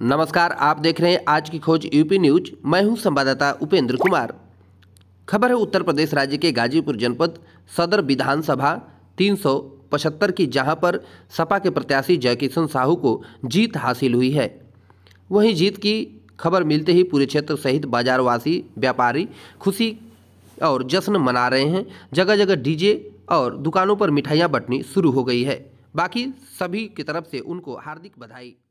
नमस्कार आप देख रहे हैं आज की खोज यूपी न्यूज मैं हूं संवाददाता उपेंद्र कुमार खबर है उत्तर प्रदेश राज्य के गाजीपुर जनपद सदर विधानसभा तीन की जहां पर सपा के प्रत्याशी जयकिशन साहू को जीत हासिल हुई है वहीं जीत की खबर मिलते ही पूरे क्षेत्र सहित बाजारवासी व्यापारी खुशी और जश्न मना रहे हैं जगह जगह डीजे और दुकानों पर मिठाइयाँ बटनी शुरू हो गई है बाकी सभी की तरफ से उनको हार्दिक बधाई